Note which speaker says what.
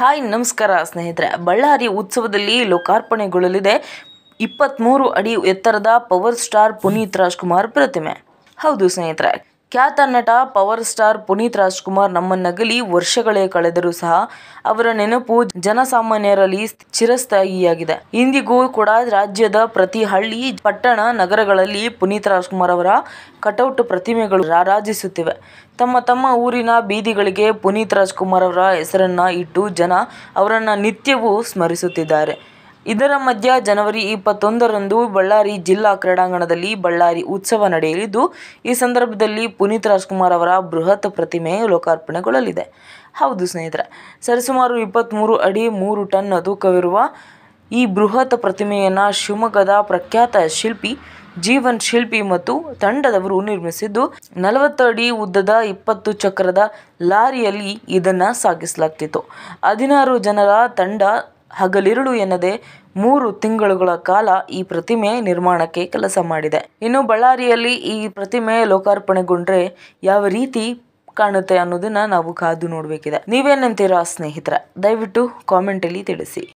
Speaker 1: hi ನಮಸ್ಕಾರ ಸ್ನೇಹಿತರೆ ಬಳ್ಳಾರಿ ಉತ್ಸವದಲ್ಲಿ ಲೋಕಾರ್ಪಣೆಗೊಳ್ಳಲಿದೆ ಇಪ್ಪತ್ತ್ಮೂರು ಅಡಿ ಎತ್ತರದ ಪವರ್ ಸ್ಟಾರ್ ಪುನೀತ್ ರಾಜ್ಕುಮಾರ್ ಪ್ರತಿಮೆ ಹೌದು ಸ್ನೇಹಿತರೆ ಖ್ಯಾತ ನಟ ಪವರ್ ಸ್ಟಾರ್ ಪುನೀತ್ ರಾಜ್ಕುಮಾರ್ ನಮ್ಮ ನಗಲಿ ವರ್ಷಗಳೇ ಕಳೆದರೂ ಸಹ ಅವರ ನೆನಪು ಜನಸಾಮಾನ್ಯರಲ್ಲಿ ಚಿರಸ್ಥಾಯಿಯಾಗಿದೆ ಇಂದಿಗೂ ಕೂಡ ರಾಜ್ಯದ ಪ್ರತಿ ಹಳ್ಳಿ ಪಟ್ಟಣ ನಗರಗಳಲ್ಲಿ ಪುನೀತ್ ರಾಜ್ಕುಮಾರ್ ಅವರ ಕಟೌಟ್ ಪ್ರತಿಮೆಗಳು ರಾರಾಜಿಸುತ್ತಿವೆ ತಮ್ಮ ತಮ್ಮ ಊರಿನ ಬೀದಿಗಳಿಗೆ ಪುನೀತ್ ರಾಜ್ಕುಮಾರ್ ಅವರ ಹೆಸರನ್ನ ಇಟ್ಟು ಜನ ಅವರನ್ನು ನಿತ್ಯವೂ ಸ್ಮರಿಸುತ್ತಿದ್ದಾರೆ ಇದರ ಮಧ್ಯ ಜನವರಿ ಇಪ್ಪತ್ತೊಂದರಂದು ಬಳ್ಳಾರಿ ಜಿಲ್ಲಾ ಕ್ರೀಡಾಂಗಣದಲ್ಲಿ ಬಳ್ಳಾರಿ ಉತ್ಸವ ನಡೆಯಲಿದ್ದು ಈ ಸಂದರ್ಭದಲ್ಲಿ ಪುನೀತ್ ರಾಜ್ಕುಮಾರ್ ಅವರ ಬೃಹತ್ ಪ್ರತಿಮೆ ಲೋಕಾರ್ಪಣೆಗೊಳ್ಳಲಿದೆ ಹೌದು ಸ್ನೇಹಿತರೆ ಸರಿಸುಮಾರು ಇಪ್ಪತ್ತ್ಮೂರು ಅಡಿ ಮೂರು ಟನ್ ತೂಕವಿರುವ ಈ ಬೃಹತ್ ಪ್ರತಿಮೆಯನ್ನು ಶಿವಮೊಗ್ಗದ ಪ್ರಖ್ಯಾತ ಶಿಲ್ಪಿ ಜೀವನ್ ಶಿಲ್ಪಿ ಮತ್ತು ತಂಡದವರು ನಿರ್ಮಿಸಿದ್ದು ನಲವತ್ತು ಅಡಿ ಉದ್ದದ ಇಪ್ಪತ್ತು ಚಕ್ರದ ಲಾರಿಯಲ್ಲಿ ಇದನ್ನು ಸಾಗಿಸಲಾಗ್ತಿತ್ತು ಹದಿನಾರು ಜನರ ತಂಡ ಹಗಲಿರುಳು ಎನ್ನದೆ ಮೂರು ತಿಂಗಳುಗಳ ಕಾಲ ಈ ಪ್ರತಿಮೆ ನಿರ್ಮಾಣಕ್ಕೆ ಕೆಲಸ ಮಾಡಿದೆ ಇನ್ನು ಬಳ್ಳಾರಿಯಲ್ಲಿ ಈ ಪ್ರತಿಮೆ ಲೋಕಾರ್ಪಣೆಗೊಂಡ್ರೆ ಯಾವ ರೀತಿ ಕಾಣುತ್ತೆ ಅನ್ನೋದನ್ನ ನಾವು ಕಾದು ನೋಡಬೇಕಿದೆ ನೀವೇನಂತೀರಾ ಸ್ನೇಹಿತರೆ ದಯವಿಟ್ಟು ಕಾಮೆಂಟಲ್ಲಿ ತಿಳಿಸಿ